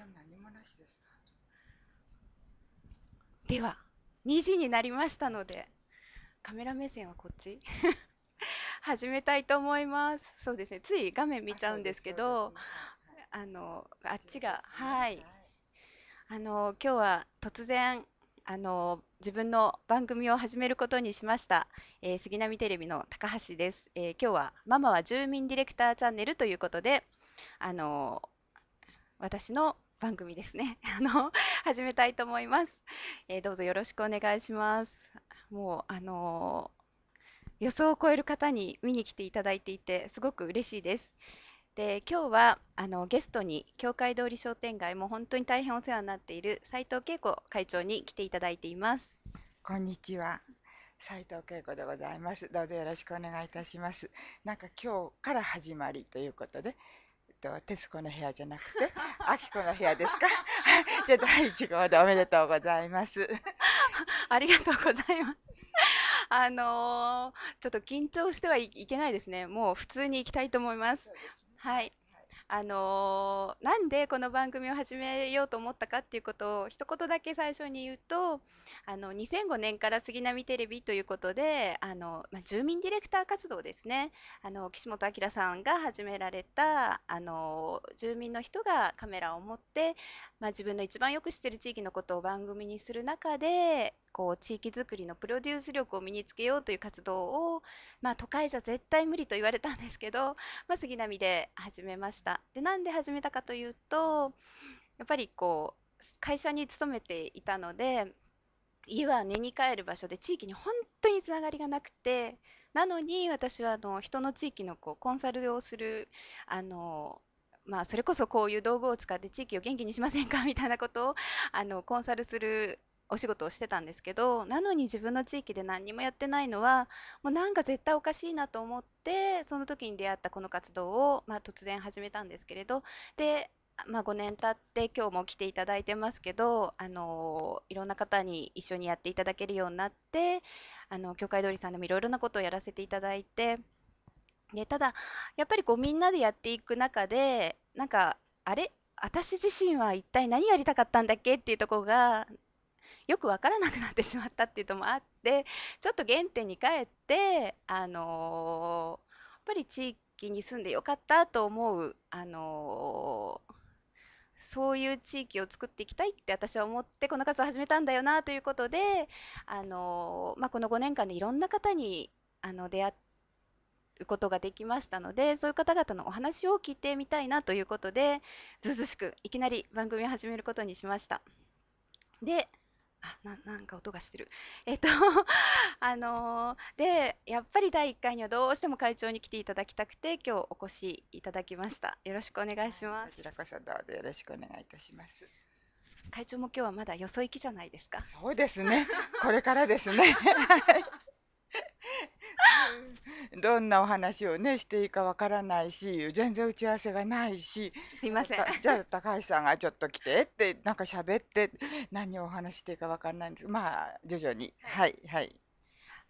それ何もなしでスタートでは2時になりましたのでカメラ目線はこっち 始めたいと思いますそうですねつい画面見ちゃうんですけどあ、ね,、のあっちが、はい、あの今日は突然あの自分の番組を始めることにしました、えー、杉並テレビの高橋です、えー、今日はママは住民ディレクターチャンネルということであの私の番組ですね。あの、始めたいと思います。えー、どうぞよろしくお願いします。もう、あのー、予想を超える方に見に来ていただいていて、すごく嬉しいです。で、今日は、あの、ゲストに、教会通り商店街も本当に大変お世話になっている斉藤恵子会長に来ていただいています。こんにちは。斉藤恵子でございます。どうぞよろしくお願いいたします。なんか今日から始まりということで、と「徹子の部屋」じゃなくて「あきこの部屋」ですか じゃあ第1号でおめでとうございます ありがとうございます あのー、ちょっと緊張してはいけないですねもう普通に行きたいと思います、ね、はいあのー、なんでこの番組を始めようと思ったかっていうことを一言だけ最初に言うとあの2005年から杉並テレビということであの、まあ、住民ディレクター活動ですねあの岸本明さんが始められたあの住民の人がカメラを持って、まあ、自分の一番よく知ってる地域のことを番組にする中でこう地域づくりのプロデュース力を身につけようという活動を、まあ、都会じゃ絶対無理と言われたんですけど、まあ、杉並で始めました。でなんで始めたかというとやっぱりこう会社に勤めていたので家は寝に帰る場所で地域に本当につながりがなくてなのに私はあの人の地域のこうコンサルをするあのまあ、それこそこういう道具を使って地域を元気にしませんかみたいなことをあのコンサルするお仕事をしてたんですけどなのに自分の地域で何にもやってないのはもうなんか絶対おかしいなと思ってその時に出会ったこの活動を、まあ、突然始めたんですけれどで、まあ、5年経って今日も来ていただいてますけど、あのいろんな方に一緒にやっていただけるようになってあの教会通りさんでもいろいろなことをやらせていただいて。でただやっぱりこうみんなでやっていく中でなんかあれ私自身は一体何やりたかったんだっけっていうとこがよく分からなくなってしまったっていうのもあってちょっと原点に帰ってあのー、やっぱり地域に住んでよかったと思うあのーそういう地域を作っていきたいって私は思ってこの活動を始めたんだよなということで、あのまあ、この5年間でいろんな方にあの出会うことができましたのでそういう方々のお話を聞いてみたいなということでずずしくいきなり番組を始めることにしました。であななんか音がしてる。えっと あのー、でやっぱり第1回にはどうしても会長に来ていただきたくて今日お越しいただきました。よろしくお願いします。こちらこそどうぞよろしくお願いいたします。会長も今日はまだよそ行きじゃないですか。そうですね。これからですね。はい。どんなお話をねしていいかわからないし全然打ち合わせがないしすいませんじゃあ高橋さんがちょっと来てってなんか喋って何をお話していいかわかんないんですまあ徐々にはいはい。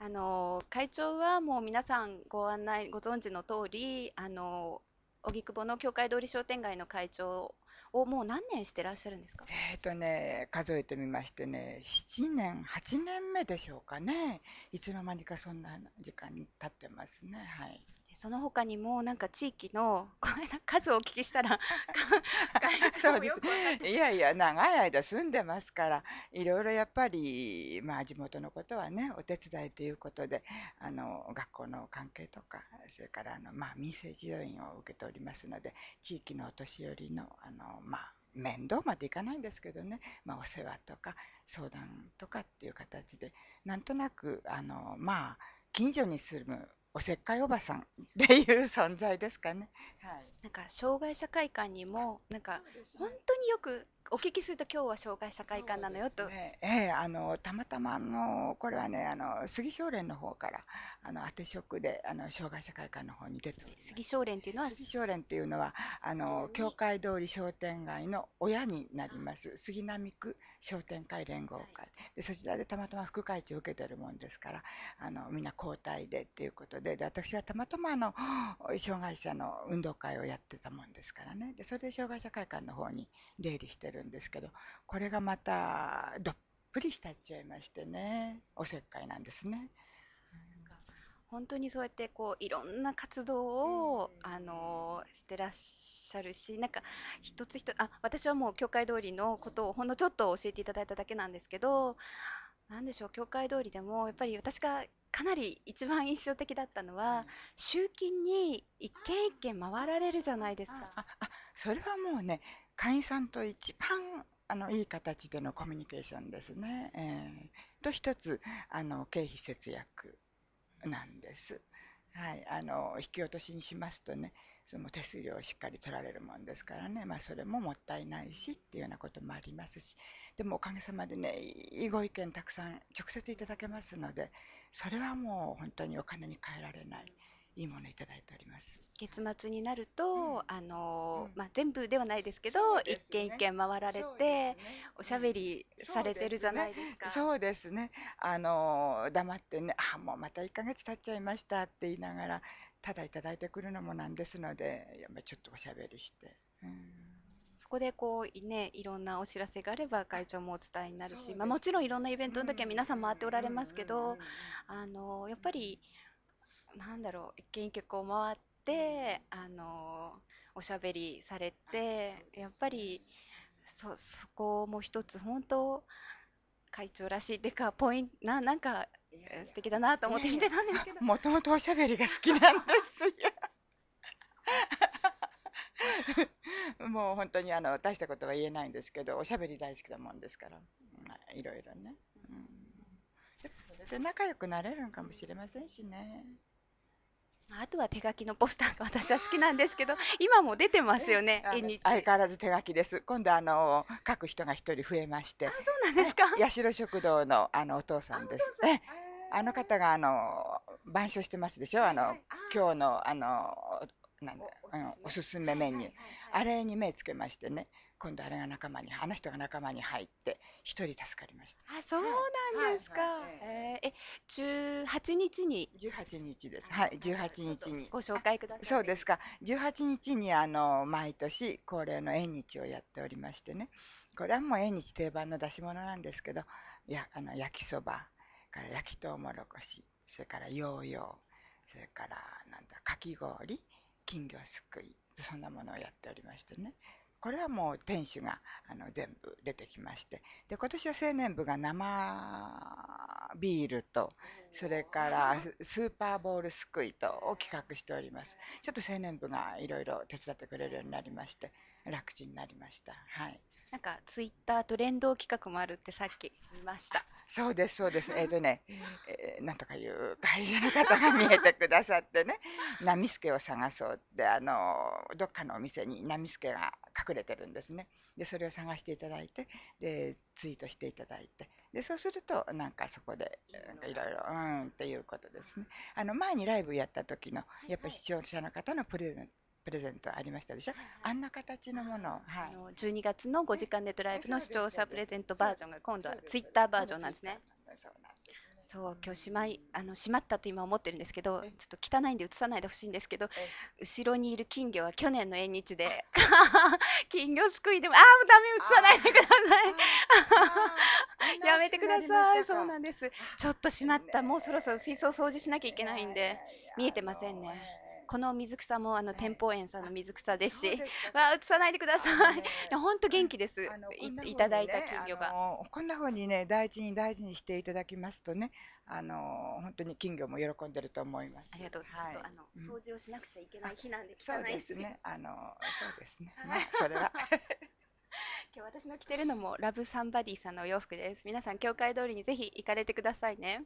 あの会長はもう皆さんご案内ご存知の通りあり荻窪の教会通り商店街の会長をもう何年してらっしゃるんですかえっ、とね数えてみましてね7年8年目でしょうかねいつの間にかそんな時間に経ってますねはい。その他にもなんか地域のこれ 数をお聞きしたら そうですいやいや長い間住んでますからいろいろやっぱり、まあ、地元のことはねお手伝いということであの学校の関係とかそれからあの、まあ、民生児童院を受けておりますので地域のお年寄りのあの、まあ、面倒までいかないんですけどね、まあ、お世話とか相談とかっていう形でなんとなくあのまあ近所に住むおせっかいおばさんっていう存在ですかね。はい、なんか障害者会館にもなんか本当によくお聞きすると今日は障害社会観なのよと。ね、ええあのたまたまのこれはねあの杉少連の方からあの当て職であの障害社会観の方に出て杉少連っていうのは杉少連っていうのはあの教会通り商店街の親になります杉並区商店会連合会、はい、でそちらでたまたま副会長を受けてるもんですからあのみんな交代でっていうことでで私はたまたまあの障害者の運動会をやってたもんですからねでそれで障害者会館の方に出入りしてるるんですけどこれがまたどっぷり浸っちゃいましてねおせっかいなんですね。本当にそうやってこういろんな活動を、あのしてらっしゃるしなんか一つ一つあ私はもう教会通りのことをほんのちょっと教えていただいただけなんですけど何でしょう教会通りでもやっぱり私がかなり一番印象的だったのは、うん、集金に一軒一軒回られるじゃないですか。ああそれはもうね会員さんと一番あのいい形でのコミュニケーションですね。えー、と一つあの経費節約なんです。はい、あの引き落としにしますとねその手数料をしっかり取られるもんですからね、まあ、それももったいないしっていうようなこともありますしでもおかげさまでねいいご意見たくさん直接いただけますのでそれはもう本当にお金に換えられないいいものいただいております。月末になると、あの、まあ全部ではないですけど、一軒一軒回られて、おしゃべりされてるじゃないですか。そうですね。あの黙ってね、あもうまた1ヶ月経っちゃいましたって言いながら、ただいただいてくるのもなんですので、やめちょっとおしゃべりして。そこでこうね、いろんなお知らせがあれば会長もお伝えになるし、まあもちろんいろんなイベントの時は皆さん回っておられますけど、あのやっぱり。なんだろう一軒一軒こう回って、あのおしゃべりされてやっぱりそそこも一つ本当会長らしいっていうかポイントななんか素敵だなと思って見てたんですけどもともとおしゃべりが好きなんですよ もう本当にあの大したことは言えないんですけどおしゃべり大好きなもんですから、まあ、いろいろね、うん、それで仲良くなれるのかもしれませんしね。あとは手書きのポスターが 私は好きなんですけど、今も出てますよね、絵に。相変わらず手書きです。今度あの書く人が一人増えまして。そうなんですか。社食堂のあのお父さんです。え、あの方があの板書してますでしょ。あの、はいはい、今日のあのなんだおすすめメニュー、あれに目つけましてね。今度あれが仲間にあの人が仲間に入って一人助かりましたあそうなんですか、はいはいはい、えー、え十八日に十八日ですはい十八日にご紹介くださいそうですか十八日にあの毎年恒例の縁日をやっておりましてねこれはもう縁日定番の出し物なんですけどやあの焼きそばから焼きとうもろこしそれからヨーヨーそれからなんだかき氷金魚すくいそんなものをやっておりましてねこれはもう店主があの全部出てきましてで今年は青年部が生ビールとそれからスーパーボールすくいとを企画しておりますちょっと青年部がいろいろ手伝ってくれるようになりまして楽ちんになりましたはいなんかツイッターと連動企画もあるってさっき見ました。そうです、そうです。えっ、とね、えーなんとかいう会社の方が見えてくださってね、ナミスケを探そうって、あのどっかのお店にナミスケが隠れてるんですね。で、それを探していただいて、で、ツイートしていただいて、で、そうすると、なんかそこで、なんかいろいろ、うんっていうことですね。あの、前にライブやった時の、やっぱ視聴者の方のプレゼンプレゼントありましたでしょ、はいはい、あんな形のもの,、はい、あの12月の5時間ネットライブの視聴者プレゼントバージョンが今度はツイッターバージョンなんですね。そう今日しまいあのしまったと今思ってるんですけどちょっと汚いんで映さないでほしいんですけど後ろにいる金魚は去年の縁日で 金魚すくいでもああもうダメ映さないでください やめてくださいそうなんですちょっとしまったもうそろそろ水槽掃除しなきゃいけないんで見えてませんね。この水草もあの、天保園さんの水草ですし、はわ映さないでください。本当元気です。いただいた金魚が。こんな風にね大事に大事にしていただきますとね、あの本当に金魚も喜んでると思います。ありがとうございます。あの掃除をしなくちゃいけない日なんで汚いですね。あのそうですね。それは。今日私の着てるのもラブサンバディさんのお洋服です。皆さん教会通りにぜひ行かれてくださいね。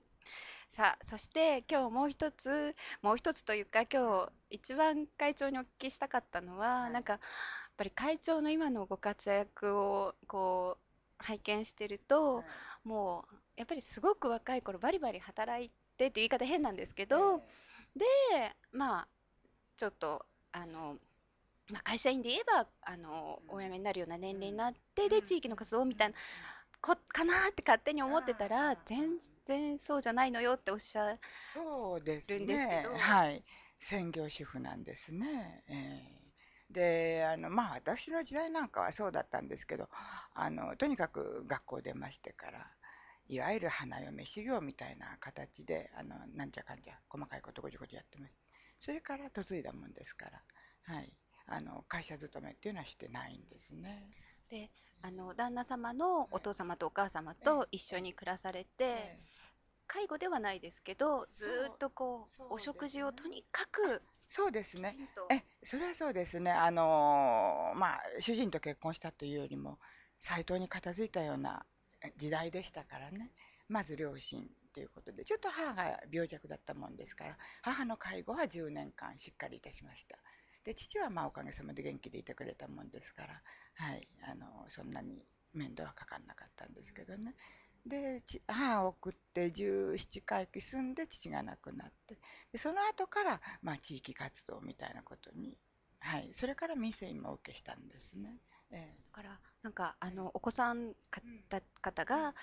さあそして今日もう一つもう一つというか今日一番会長にお聞きしたかったのは、はい、なんかやっぱり会長の今のご活躍をこう拝見してると、はい、もうやっぱりすごく若い頃バリバリ働いてっていう言い方変なんですけど、でまあちょっとあの。まあ、会社員で言えばあの、うん、お辞めになるような年齢になって、うん、で地域の活動みたいな、こかなって勝手に思ってたら全然そうじゃないのよっておっしゃるんですけど、ね、はい、専業主婦なんですね。えーであのまあ私の時代なんかはそうだったんですけどあのとにかく学校出ましてからいわゆる花嫁修行みたいな形であのなんちゃかんちゃ細かいことごちごちやってましそれから嫁いだもんですから、はい、あの会社勤めっていうのはしてないんですね。であの旦那様のお父様とお母様と一緒に暮らされて、介護ではないですけどずっとこうお食事をとにかくそうですね。え、それはそうですね。あのー、まあ、主人と結婚したというよりも、斎藤に片付いたような時代でしたからね。まず両親ということで、ちょっと母が病弱だったもんですから、母の介護は10年間しっかりいたしました。で、父はまあおかげさまで元気でいてくれたもんですから、はい、そんなに面倒はかかんなかったんですけどねで母を送って17回帰住んで父が亡くなってでその後から、まあ、地域活動みたいなことに、はい、それから民生もお受けしたんですね。えー、だからなんかあのお子さん方が、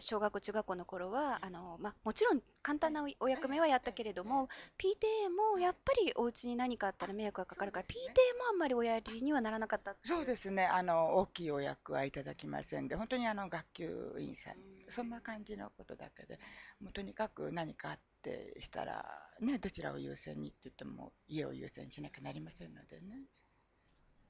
小学校中学校の頃はあの、まあ、もちろん簡単なお役目はやったけれども PTA もやっぱりお家に何かあったら迷惑がかかるから、ね、PTA もあんまりおやりにはならなかったそうですねあの大きいお役はいただきませんで本当にあの学級委員さん、うん、そんな感じのことだけでもうとにかく何かあってしたら、ね、どちらを優先にって言っても家を優先しなきゃなりませんのでね。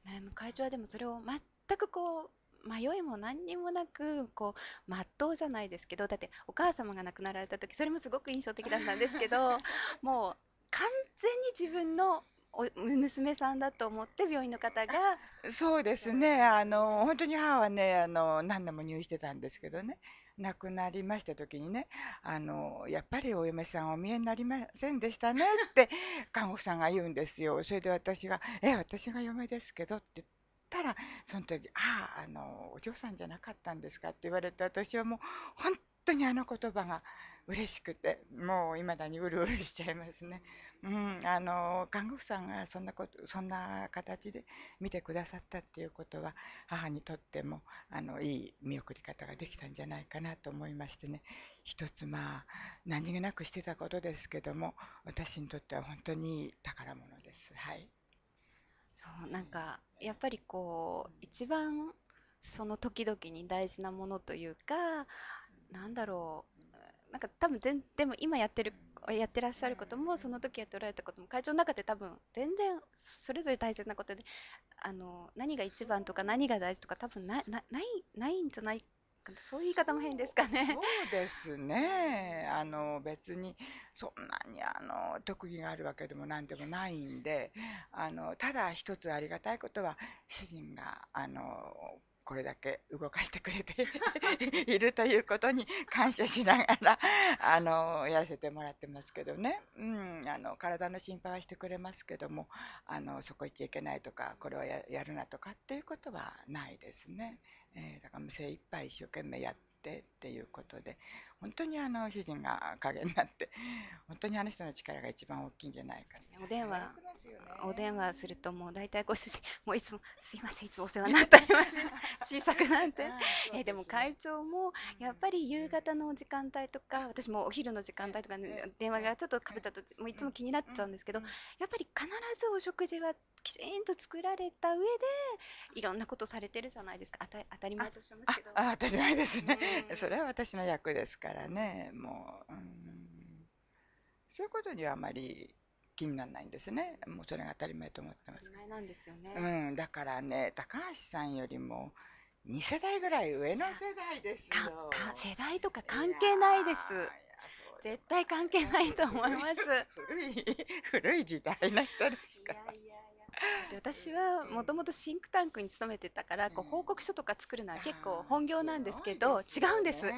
ね会長はでもそれを全くこう迷いも何にもなくこう真っ当じゃないですけどだってお母様が亡くなられた時それもすごく印象的だったんですけど もう完全に自分の娘さんだと思って病院の方がそうですねあの本当に母はねあの何年も入院してたんですけどね亡くなりました時にねあのやっぱりお嫁さんお見えになりませんでしたねって看護婦さんが言うんですよそれで私が「え私が嫁ですけど」って言ったらその時「あああのお嬢さんじゃなかったんですか」って言われて私はもう本当にあの言葉が嬉しくてもう未だにうるうるしちゃいますね。うん、あの看護婦さんがそんなことそんな形で見てくださったっていうことは母にとってもあのいい見送り方ができたんじゃないかなと思いましてね一つまあ何気なくしてたことですけども私にとっては本当に宝物です。はいそう、なんか、やっぱりこう、一番その時々に大事なものというか、なんだろう、なんか多分全、でも今やってる、やってらっしゃることも、その時やっておられたことも、会長の中で多分、全然、それぞれ大切なことで、あの、何が一番とか何が大事とか多分な、な、ない、ないんじゃないそういう言い方も変ですかね。そうですね。あの別にそんなにあの特技があるわけでもなんでもないんで、あのただ一つありがたいことは主人があのこれだけ動かしてくれて いるということに感謝しながら あのやらせてもらってますけどね、うん、あの体の心配はしてくれますけどもあのそこ行っちゃいけないとかこれはやるなとかっていうことはないですね。えー、だから精一杯一生懸命やってっていうことで本当にあの主人が陰になって本当にあの人の力が一番大きいんじゃないかお電話お電話するともう大体ご主人もういつもすいませんいつもお世話になっております 小さくなって、えでも会長もやっぱり夕方の時間帯とか私もお昼の時間帯とか、ね、電話がちょっとかぶったともういつも気になっちゃうんですけどやっぱり必ずお食事はきちんと作られた上でいろんなことされてるじゃないですか当た当たり前とおっしゃいますけど当たり前ですね、それは私の役ですからねもう、うん、そういうことにはあまり気にならないんですねもうそれが当たり前と思ってますなんですよね、うん、だからね高橋さんよりも2世代ぐらい上の世代ですよ世代とか関係ないです絶対関係ないと思います古い古い時代の人ですからいやいや私はもともとシンクタンクに勤めてたから、こう報告書とか作るのは結構本業なんですけど、違うんです会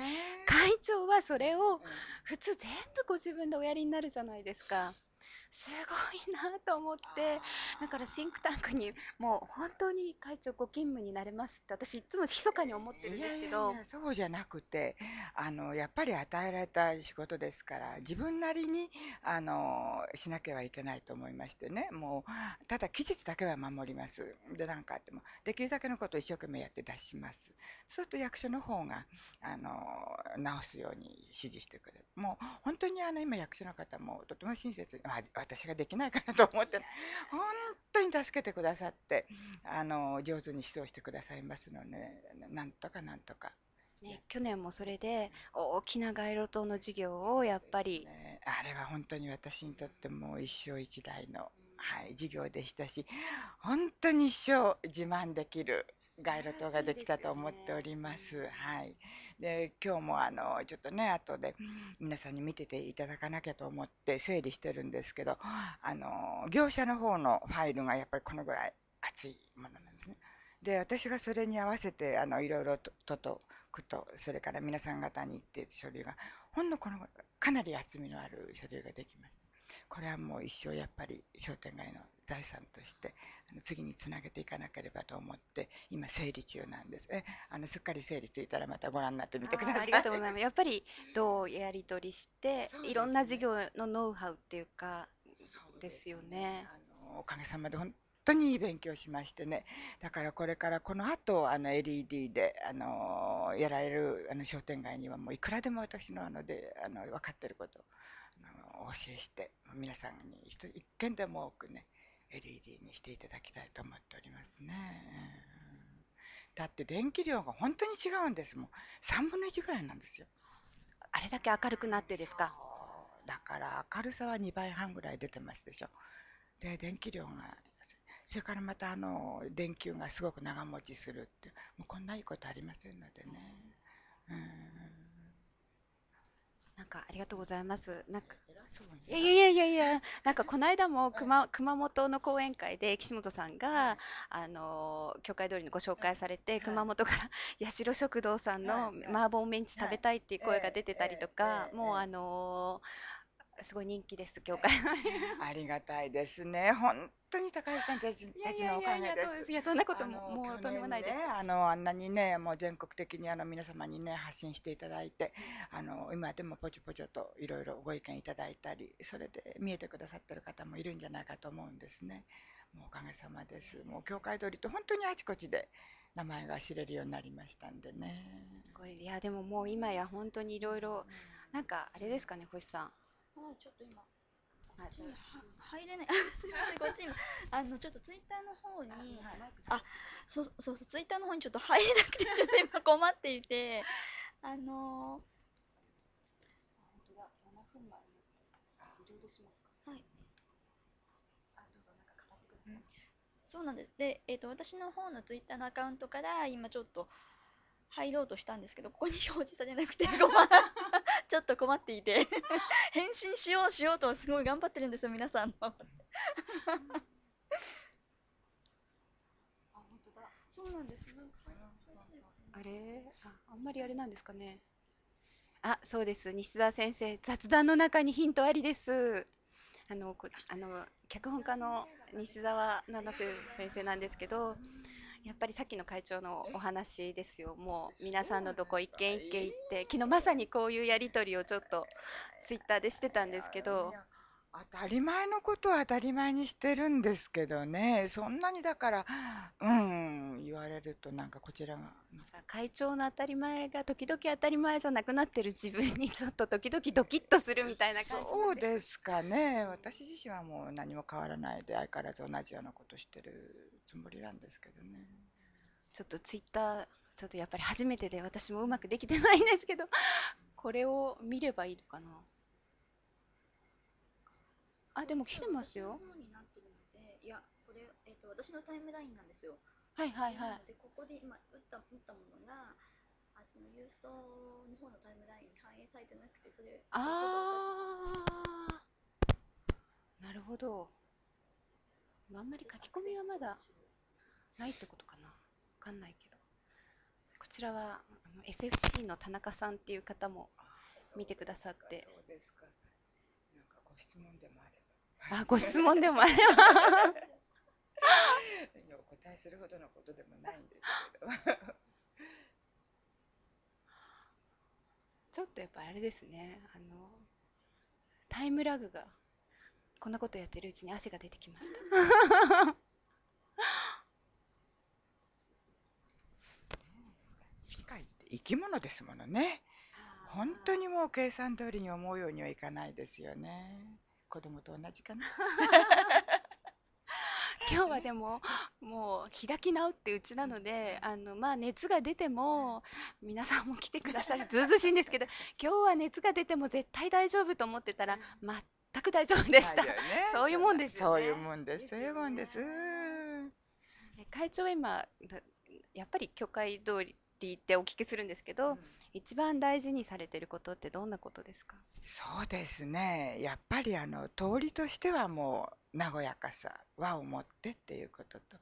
長はそれを普通全部ご自分でおやりになるじゃないですか。すごいなと思ってだからシンクタンクにもう本当に会長ご勤務になれますって私いつも密かに思ってるんですけどそうじゃなくてあのやっぱり与えられた仕事ですから自分なりにあのしなきゃいけないと思いましてねもうただ期日だけは守りますで何かあってもできるだけのことを一生懸命やって出しますそうすると役所の方があの直すように指示してくれるもう本当にあの今役所の方もとても親切に、私ができないかなと思って本当に助けてくださってあの上手に指導してくださいますので、なんとかなんとか。ね、去年もそれで大きな街路灯の事業をやっぱり、ね、あれは本当に私にとっても一生一代の、はい、事業でしたし本当に一生自慢できる街路灯ができたと思っております。いすね、はい。で、今日もあの、ちょっとね、後で皆さんに見てていただかなきゃと思って整理してるんですけど、あの、業者の方のファイルがやっぱりこのぐらい厚いものなんですね。で、私がそれに合わせて、あの、いろいろと、とと、くと、それから皆さん方にっていう書類が、ほんのこの、かなり厚みのある書類ができます。これはもう一生やっぱり商店街の財産としてあの次につなげていかなければと思って今整理中なんですえあのすっかり整理ついたらまたご覧になってみてくださいありがとうございます やっぱりどうやり取りしていろんな事業のノウハウっていうかですよねあのおかげさまで本当にいい勉強しましてねだからこれからこの後あの LED であのやられるあの商店街にはもういくらでも私のあのであの分かってることをお教えして皆さんに一見でも多くね LED にしていただきたいと思っておりますね。だって電気量が本当に違うんですもん。3分の1ぐらいなんですよ。あれだけ明るくなってですか。だから明るさは2倍半ぐらい出てますでしょ。で、電気量が、それからまたあの、電球がすごく長持ちするって、もうこんないいことありませんのでね。うんなんかありがとうございます。なんか、いやいやいやいや、なんかこの間も熊熊本の講演会で岸本さんが、あの教会通りにご紹介されて、熊本から 八代食堂さんの麻婆メンチ食べたいっていう声が出てたりとか、もうあのーすごい人気です、教会の。ありがたいですね。本当に高橋さんたちたちのおかげです。いやそんなことももうとんでもないです。ね、あのあんなにねもう全国的にあの皆様にね発信していただいて、あの今でもぽちょぽちょといろいろご意見いただいたり、それで見えてくださってる方もいるんじゃないかと思うんですね。もうおかげさまです。もう教会通りと本当にあちこちで。名前が知れるようになりましたんでね。すごいいやでももう今や本当にいろいろなんかあれですかね星さんはい、ちょっと今。はい、入れない。すみません、こっちにあのちょっとツイッターの方に、あ、そうそうそうツイッターの方にちょっと入れなくてちょっと今困っていて、あのー、本当だ、七分前にリロードしますはい。あ、どうぞなんか語ってください。そうなんです。で、えっ、ー、と私の方のツイッターのアカウントから今ちょっと入ろうとしたんですけど、ここに表示されなくてごま。ちょっと困っていて 返信しようしようとすごい頑張ってるんですよ皆さんのあ本当だそうなんですねあれああんまりあれなんですかねあそうです西澤先生雑談の中にヒントありですあのこあの脚本家の西澤七瀬先生なんですけどやっぱりさっきの会長のお話ですよ、もう皆さんのとこ一軒一軒行って、昨日まさにこういうやり取りをちょっとツイッターでしてたんですけど。当たり前のことは当たり前にしてるんですけどねそんなにだからうん言われるとなんかこちらが会長の当たり前が時々当たり前じゃなくなってる自分にちょっと時々ドキッとするみたいな感じそうですかね私自身はもう何も変わらないで相変わらず同じようなことしてるつもりなんですけどねちょっとツイッターちょっとやっぱり初めてで私もうまくできてないんですけどこれを見ればいいのかなあ、でも来てますよ。私のになってるので、いや、これ、えっ、ー、と、私のタイムラインなんですよ。はいはいはい。で、ここで今、打った、打ったものが、あっちのユーストの方のタイムラインに反映されてなくて、それ。ああ。なるほど。あんまり書き込みはまだないってことかな。わかんないけど。こちらはあの SFC の田中さんっていう方も見てくださって。そうですか。なんかご質問で前あご質問でもあればお答えするほどのことでもないんですけどちょっとやっぱあれですねあのタイムラグがこんなことやってるうちに汗が出てきました機械って生き物ですものね本当にもう計算通りに思うようにはいかないですよね。子供と同じかな 今日はでももう開き直ってうちなのであの、まあ、熱が出ても皆さんも来てくださいずうずしいんですけど 今日は熱が出ても絶対大丈夫と思ってたら全く大丈夫でした、そういうもんですよねそういうもんですそういうもんです会長は今やっぱり教会通りりってお聞きするんですけど、うん、一番大事にされてることってどんなことですかそうですねやっぱりあの通りとしてはもう和やかさ和を持ってっていうことと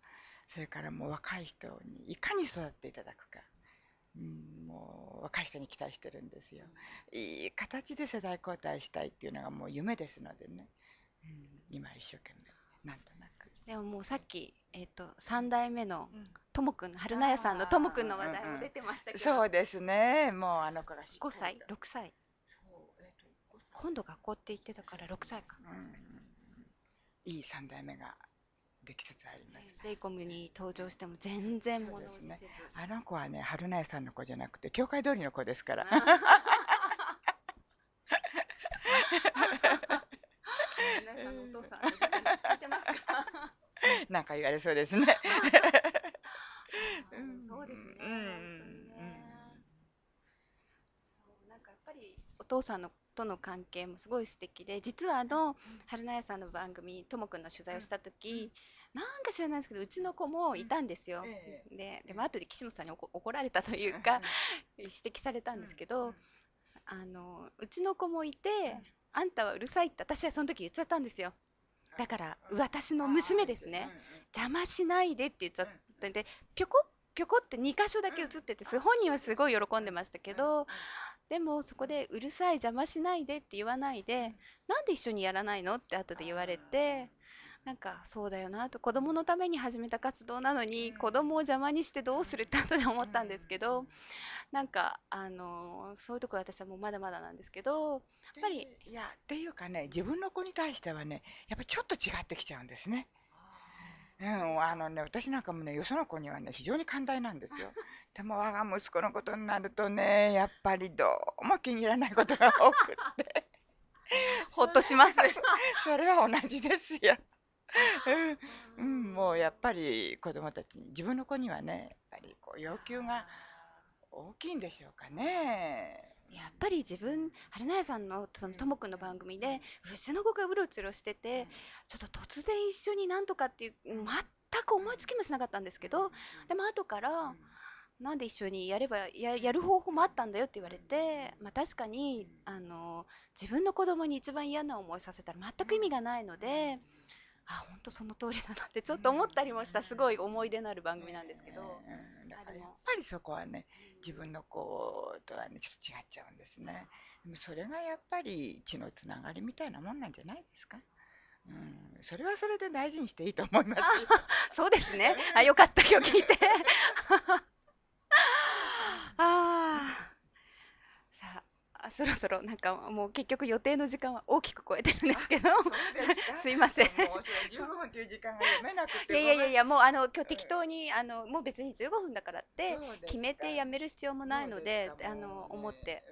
それからもう若い人にいかに育っていただくか。うん、もう若い人に期待してるんですよ。いい形で世代交代したいっていうのがもう夢ですのでね、うん、今一生懸命なんとなく。でももうさっき、えーと、と3代目のともくん春菜屋さんのともくんの話題も出てましたけど、うんうん、そうですねもうあの子が5歳6歳今度学校って言ってたから6歳か、うん、いい3代目ができつつあります、ね、ェイコムに登場しても全然ものですねあの子はね春菜さんの子じゃなくて教会通りの子ですからん お父さん なんか言われそうですね。そうですね。うん、そうなんかやっぱりお父さんのとの関係もすごい素敵で実はあの春菜屋さんの番組ともくんの取材をした時、なんか知らないですけどうちの子もいたんですよ、ええ、ででも後で岸本さんに怒られたというか、指摘されたんですけど、うん、あのうちの子もいて、あんたはうるさいって私はその時言っちゃったんですよ。だから私の娘ですね邪魔しないでって言っちゃったんでぴょこぴょこって2箇所だけ写ってて本人はすごい喜んでましたけどでもそこで「うるさい邪魔しないで」って言わないで「なんで一緒にやらないの?」って後で言われてなんかそうだよなと子供のために始めた活動なのに子供を邪魔にしてどうするって後で思ったんですけどなんかあのそういうところ私はもうまだまだなんですけどやっぱりいやっていうかね自分の子に対してはねやっぱちょっと違ってきちゃうんですね。うん、あのね私なんかもねよその子にはね非常に寛大なんですよ。でも我が息子のことになるとねやっぱりどうも気に入らないことが多くって ほっとします それは同じですよ。うん、もうやっぱり子供たちに自分の子にはねやっぱりこう要求が大きいんでしょうかね。やっぱり自分春菜屋さんのそのともくんの番組でうちの子がうろつろしてて、ちょっと突然一緒になんとかっていう全く思いつきもしなかったんですけどでも後から、なんで一緒にやればややる方法もあったんだよって言われて、まあ、確かにあの自分の子供に一番嫌な思いさせたら全く意味がないので。うあ本当その通りだなってちょっと思ったりもしたすごい思い出のある番組なんですけど、うん、だからやっぱりそこはね自分の子とはねちょっと違っちゃうんですねでもそれがやっぱり血のつながりみたいなもんなんじゃないですかうん、それはそれで大事にしていいと思います。そうですね。あ、よかった今日聞いて。ああ。あそろそろなんかもう結局予定の時間は大きく超えてるんですけどすいません十五分という時間が読めなくていやいやいやもうあの今日適当に、うん、あのもう別に15分だからって決めてやめる必要もないので、ね、あの思って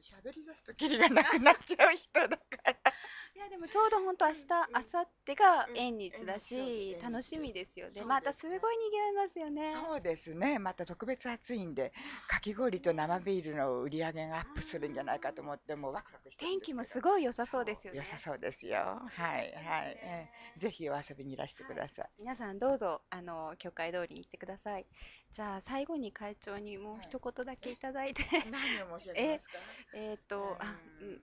喋、うん、り出すときりがなくなっちゃう人だからいやでもちょうど本当明日、明後日が縁日だし、楽しみですよね。またすごい賑わいますよね。そうですね。また特別暑いんで、かき氷と生ビールの売り上げがアップするんじゃないかと思って、もうワクワクして天気もすごい良さそうですよね。良さそうですよ。はいはい、えー。ぜひお遊びにいらしてください。はい、皆さんどうぞあの教会通りに行ってください。じゃあ最後に会長にもう一言だけいただいて、はい、何を申し上げますか。えっ、ー、と、あ、うん。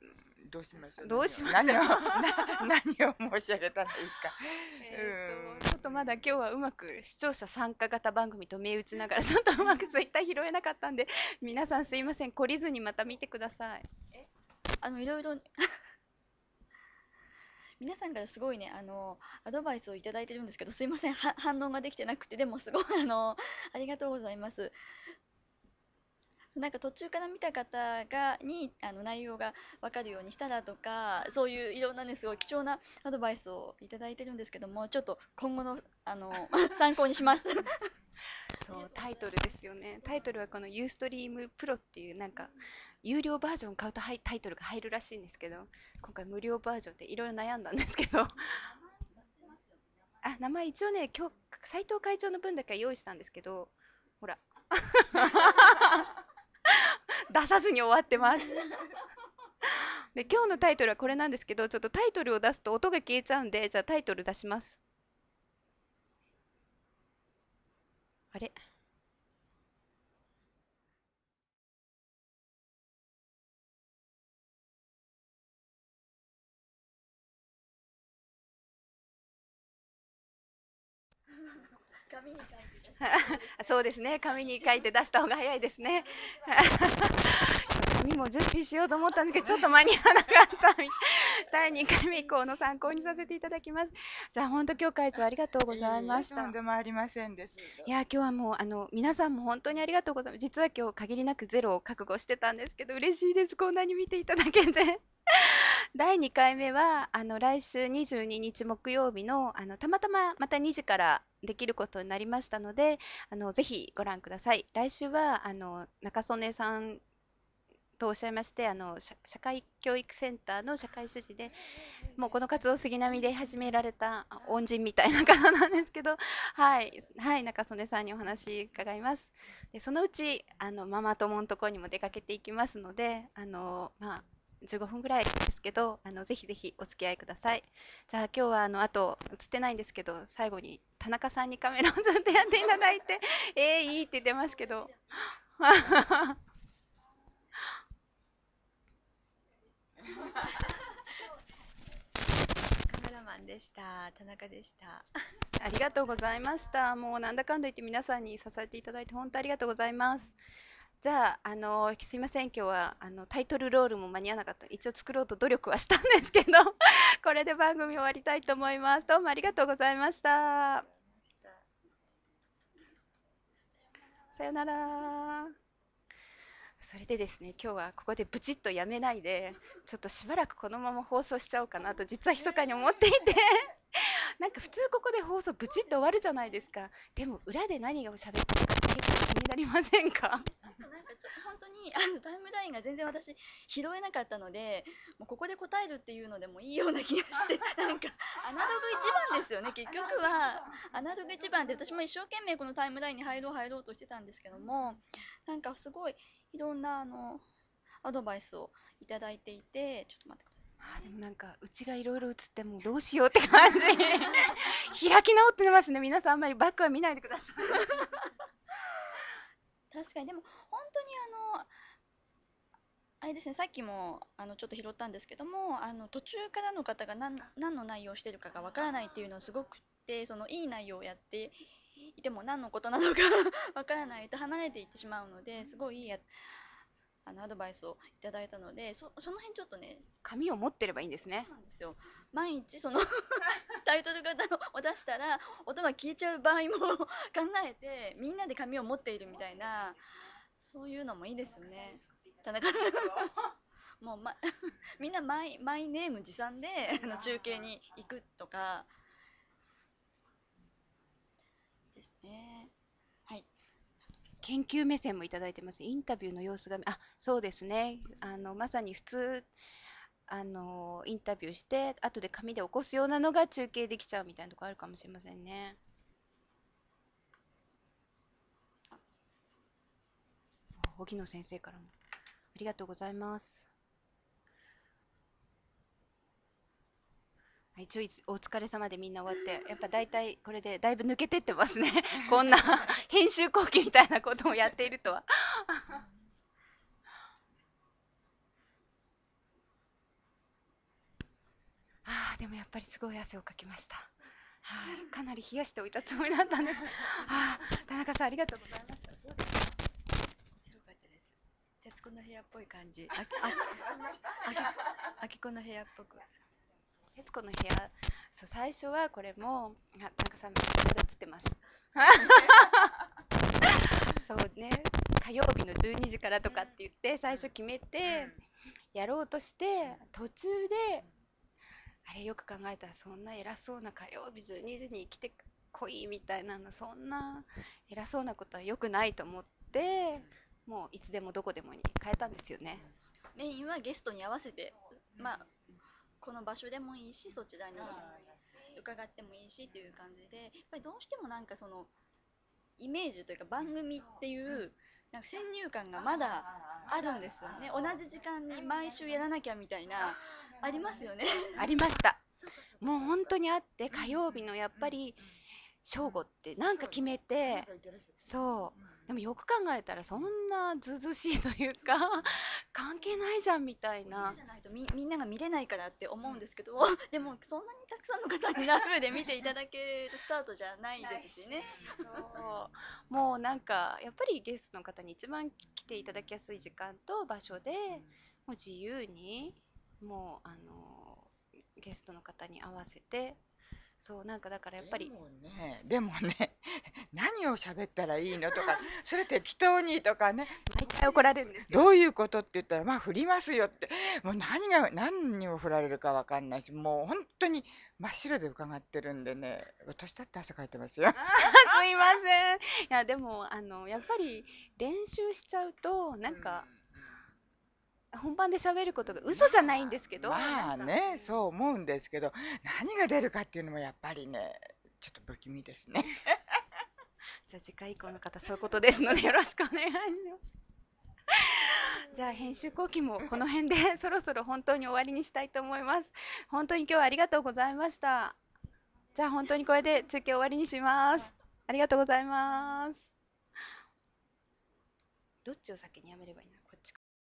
どうしましょうどうしましょう何を申し上げたらいいか、ちょっとまだ今日はうまく視聴者参加型番組と銘打ちながら ちょっとうまくツイッター拾えなかったんで皆さんすいません懲りずにまた見てくださいえあのいろいろ皆さんからすごいねあのアドバイスを頂いてるんですけどすいません反応ができてなくてでもすごいあのありがとうございますそうなんか途中から見た方がにあの内容が分かるようにしたらとかそういういろんなねすごい貴重なアドバイスをいただいてるんですけどもちょっと今後のあの 参考にします そうタイトルですよねタイトルはこのユーストリームプロっていうなんか有料バージョン買うとタイトルが入るらしいんですけど今回無料バージョンでいろいろ悩んだんですけどあ名前一応ね今日斉藤会長の分だけは用意したんですけどほら 出さずに終わってます。で今日のタイトルはこれなんですけどちょっとタイトルを出すと音が消えちゃうんでじゃあタイトル出しますあれに書いて そうですね、紙に書いて出した方が早いですね。紙も準備しようと思ったんですけど、ちょっと間に合わなかったみたい。第二回目以降の参考にさせていただきます。じゃあ、本当今日会長ありがとうございました。いいでもありませんです。いや、今日はもう、あの、皆さんも本当にありがとうございます。実は今日限りなくゼロを覚悟してたんですけど、嬉しいです。こんなに見ていただけて。第2回目はあの来週22日木曜日のあのたまたままた2時からできることになりましたのであのぜひご覧ください。来週はあの中曽根さんとおっしゃいましてあの社会教育センターの社会主事でもうこの活動杉並で始められた恩人みたいな方なんですけど、はい、はい、中曽根さんにお話伺います。でそのうちあのママ友のところにも出かけていきますのであの、まあ15分ぐらいですけど、あのぜひぜひお付き合いください。じゃあ今日はあのあと映ってないんですけど、最後に田中さんにカメラをずっとやっていただいて、えー、いいって出ますけど。カメラマンでした。田中でした。ありがとうございました。もうなんだかんだ言って皆さんに支えていただいて本当ありがとうございます。じゃあ、あのー、すいません、今日はあのタイトルロールも間に合わなかった、一応作ろうと努力はしたんですけど これで番組終わりたいと思います。どうもありがとうございました。さよなら。それでですね、今日はここでブチッとやめないで、ちょっとしばらくこのまま放送しちゃおうかなと、実は密かに思っていて なんか普通ここで放送ブチッと終わるじゃないですか。でも裏で何を喋ってるか、気になりませんかなんかちょ本当にあのタイムラインが全然私拾えなかったのでもうここで答えるっていうのでもいいような気がして なんかアナログ一番ですよね結局はアナログ一番で私も一生懸命このタイムラインに入ろう入ろうとしてたんですけどもなんかすごいいろんなあのアドバイスをいただいていてちょっと待ってください。あでもなんかうちがいろいろ映ってもうどうしようって感じ 開き直ってますね皆さんあんまりバックは見ないでください確かにでもあれですね、さっきもあのちょっと拾ったんですけどもあの途中からの方が何何の内容をしてるかがわからないっていうのはすごくてそのいい内容をやっていても何のことなのか わからないと離れていってしまうのですごいいいやあのアドバイスをいただいたのでそその辺ちょっとね紙を持ってればいいんですねそうなんですよ毎日その タイトル型を出したら音が消えちゃう場合も考えてみんなで紙を持っているみたいなそういうのもいいですよね。田中 もう、ま、みんなマイマイネーム持参であの中継に行くとかですね。はい研究目線もいただいてます。インタビューの様子が、あ、そうですね。あの、まさに普通、あの、インタビューして、後で紙で起こすようなのが中継できちゃうみたいなとこあるかもしれませんね。荻野先生からも。ありがとうございます。はい、ちょいお疲れ様でみんな終わってやっぱ大体これでだいぶ抜けてってますね こんな 編集後期みたいなことをやっているとは あでもやっぱりすごい汗をかきましたはい、かなり冷やしておいたつもりだったね。であ、田中さんありがとうございました。この部屋っぽい感じ。あ き、あ、き、あきこの部屋っぽく。徹子の部屋。そう、最初はこれも、あ、なんかさん、映ってます。そうね、火曜日の十二時からとかって言って、最初決めて。やろうとして、途中で。あれよく考えたら、そんな偉そうな火曜日十二時に来て。来いみたいなのそんな偉そうなことは良くないと思って、もういつでもどこでもに変えたんですよね。メインはゲストに合わせて、まあ、この場所でもいいしそちらに伺ってもいいしっていう感じでやっぱりどうしてもなんかそのイメージというか番組っていうなんか先入観がまだあるんですよね同じ時間に毎週やらなきゃみたいなありますよね ありましたもう本当にあって火曜日のやっぱり正午ってなんか決めてそうでもよく考えたらそんなずずしいというか関係ないじゃんみたいな。じゃないとみみんなが見れないからって思うんですけど、うん、でもそんなにたくさんの方にラフブで見ていただけるとスタートじゃないですしね。しそうもうなんかやっぱりゲストの方に一番来ていただきやすい時間と場所で、うん、もう自由にもうあのゲストの方に合わせてそうなんかだからやっぱりねでもね 何を喋ったらいいのとか それ適当にとかね毎回怒られるんですどういうことって言ったらまあ振りますよってもう何が何にも振られるかわかんないしもう本当に真っ白で伺ってるんでね私だって汗かいてますよすいませんいやでもあのやっぱり練習しちゃうとなんか、本番で喋ることが嘘じゃないんですけど、まあ、まあねそう思うんですけど何が出るかっていうのもやっぱりねちょっと不気味ですね じゃあ次回以降の方そういうことですのでよろしくお願いします じゃあ編集後期もこの辺で そろそろ本当に終わりにしたいと思います本当に今日はありがとうございましたじゃあ本当にこれで中継終わりにしますありがとうございますどっちを先にやめればいいの